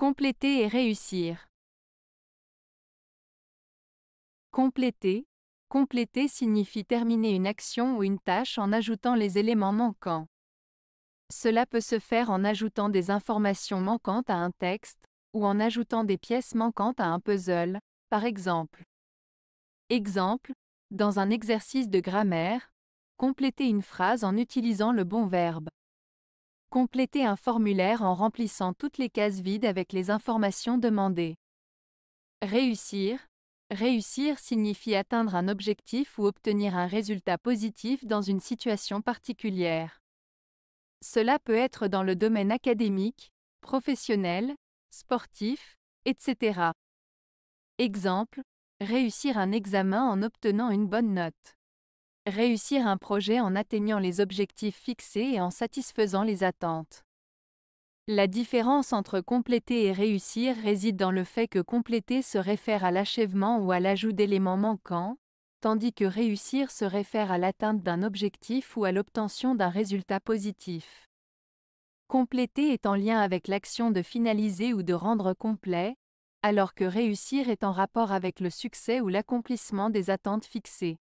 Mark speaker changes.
Speaker 1: Compléter et réussir. Compléter. Compléter signifie terminer une action ou une tâche en ajoutant les éléments manquants. Cela peut se faire en ajoutant des informations manquantes à un texte, ou en ajoutant des pièces manquantes à un puzzle, par exemple. Exemple, dans un exercice de grammaire, compléter une phrase en utilisant le bon verbe. Complétez un formulaire en remplissant toutes les cases vides avec les informations demandées. Réussir. Réussir signifie atteindre un objectif ou obtenir un résultat positif dans une situation particulière. Cela peut être dans le domaine académique, professionnel, sportif, etc. Exemple, réussir un examen en obtenant une bonne note. Réussir un projet en atteignant les objectifs fixés et en satisfaisant les attentes. La différence entre compléter et réussir réside dans le fait que compléter se réfère à l'achèvement ou à l'ajout d'éléments manquants, tandis que réussir se réfère à l'atteinte d'un objectif ou à l'obtention d'un résultat positif. Compléter est en lien avec l'action de finaliser ou de rendre complet, alors que réussir est en rapport avec le succès ou l'accomplissement des attentes fixées.